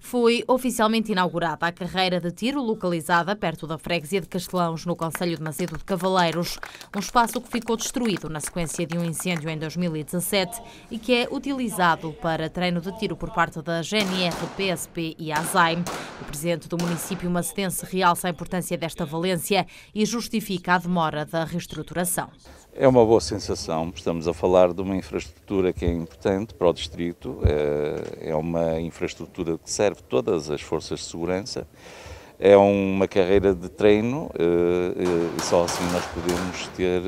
foi oficialmente inaugurada a carreira de tiro localizada perto da freguesia de Castelãos, no Conselho de Macedo de Cavaleiros, um espaço que ficou destruído na sequência de um incêndio em 2017 e que é utilizado para treino de tiro por parte da GNR, PSP e ASAIM. O presidente do município macedense realça a importância desta valência e justifica a demora da reestruturação. É uma boa sensação, estamos a falar de uma infraestrutura que é importante para o distrito, eh, é uma infraestrutura que serve todas as forças de segurança, é uma carreira de treino eh, eh, e só assim nós podemos ter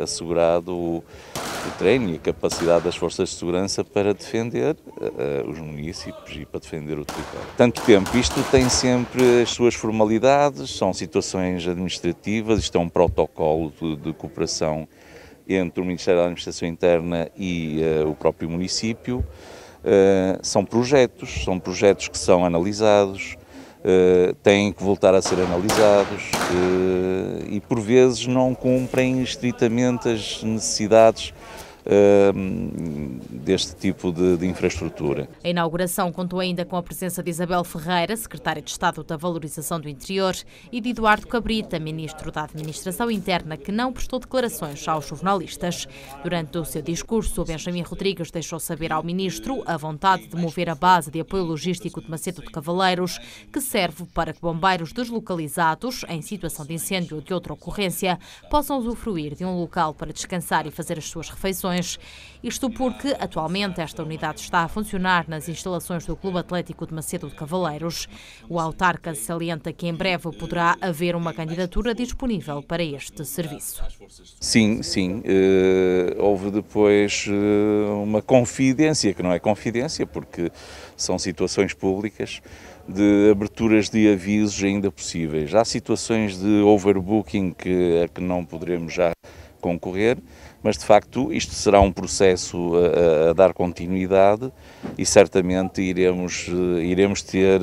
assegurado o treino e a capacidade das forças de segurança para defender uh, os municípios e para defender o território. Tanto tempo, isto tem sempre as suas formalidades, são situações administrativas, isto é um protocolo de, de cooperação entre o Ministério da Administração Interna e uh, o próprio município. Uh, são projetos, são projetos que são analisados, Uh, têm que voltar a ser analisados uh, e por vezes não cumprem estritamente as necessidades Ehm, deste tipo de, de infraestrutura. A inauguração contou ainda com a presença de Isabel Ferreira, secretária de Estado da Valorização do Interior, e de Eduardo Cabrita, ministro da Administração Interna, que não prestou declarações aos jornalistas. Durante o seu discurso, Benjamin Rodrigues deixou saber ao ministro a vontade de mover a base de apoio logístico de Macedo de Cavaleiros, que serve para que bombeiros deslocalizados, em situação de incêndio ou de outra ocorrência, possam usufruir de um local para descansar e fazer as suas refeições isto porque, atualmente, esta unidade está a funcionar nas instalações do Clube Atlético de Macedo de Cavaleiros. O autarca salienta que em breve poderá haver uma candidatura disponível para este serviço. Sim, sim. Eh, houve depois eh, uma confidência, que não é confidência, porque são situações públicas de aberturas de avisos ainda possíveis. Há situações de overbooking que, a é que não poderemos já concorrer, mas de facto isto será um processo a, eh, eh, a dar continuidade e certamente iremos, eh, iremos ter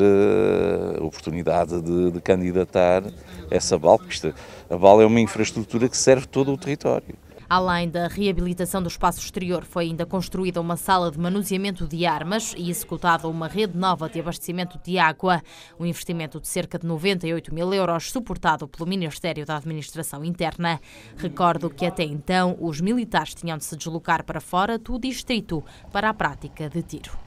a oportunidade de, de, candidatar essa BAL, porque isto, a BAL é uma infraestrutura que serve todo o território. Além da reabilitação do espaço exterior, foi ainda construída uma sala de manuseamento de armas e executada uma rede nova de abastecimento de água. Um investimento de cerca de 98 mil euros, suportado pelo Ministério da Administração Interna. Recordo que até então os militares tinham de se deslocar para fora do distrito para a prática de tiro.